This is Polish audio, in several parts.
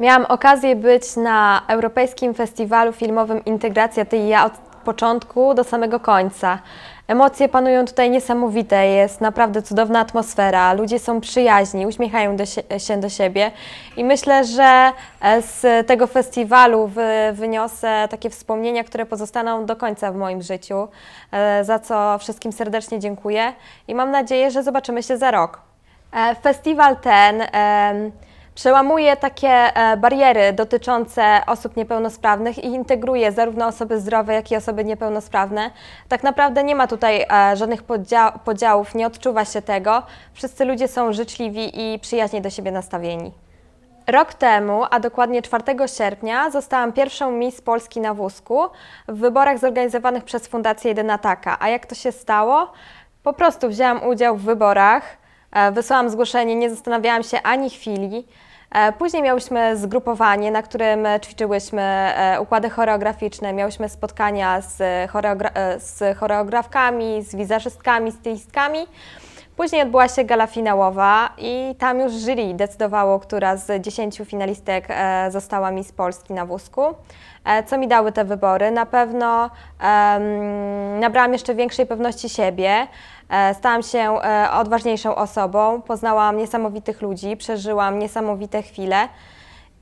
Miałam okazję być na Europejskim Festiwalu Filmowym Integracja Ty i Ja od początku do samego końca. Emocje panują tutaj niesamowite, jest naprawdę cudowna atmosfera, ludzie są przyjaźni, uśmiechają do się, się do siebie i myślę, że e, z tego festiwalu wy, wyniosę takie wspomnienia, które pozostaną do końca w moim życiu, e, za co wszystkim serdecznie dziękuję i mam nadzieję, że zobaczymy się za rok. E, festiwal ten Przełamuje takie e, bariery dotyczące osób niepełnosprawnych i integruje zarówno osoby zdrowe, jak i osoby niepełnosprawne. Tak naprawdę nie ma tutaj e, żadnych podziałów, nie odczuwa się tego. Wszyscy ludzie są życzliwi i przyjaźnie do siebie nastawieni. Rok temu, a dokładnie 4 sierpnia, zostałam pierwszą Miss Polski na wózku w wyborach zorganizowanych przez Fundację Jeden Taka. A jak to się stało? Po prostu wzięłam udział w wyborach, E, wysłałam zgłoszenie, nie zastanawiałam się ani chwili. E, później miałyśmy zgrupowanie, na którym ćwiczyłyśmy e, układy choreograficzne, miałyśmy spotkania z, choreogra z choreografkami, z wizerzystkami, stylistkami. Później odbyła się gala finałowa i tam już jury decydowało, która z dziesięciu finalistek e, została mi z Polski na wózku. E, co mi dały te wybory? Na pewno um, nabrałam jeszcze większej pewności siebie, e, stałam się odważniejszą osobą, poznałam niesamowitych ludzi, przeżyłam niesamowite chwile.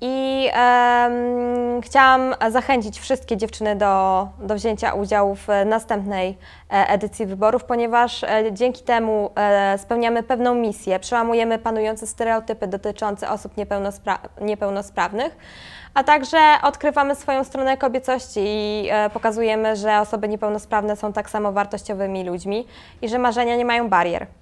I um, chciałam zachęcić wszystkie dziewczyny do, do wzięcia udziału w następnej e, edycji wyborów, ponieważ e, dzięki temu e, spełniamy pewną misję, przełamujemy panujące stereotypy dotyczące osób niepełnospra niepełnosprawnych, a także odkrywamy swoją stronę kobiecości i pokazujemy, że osoby niepełnosprawne są tak samo wartościowymi ludźmi i że marzenia nie mają barier.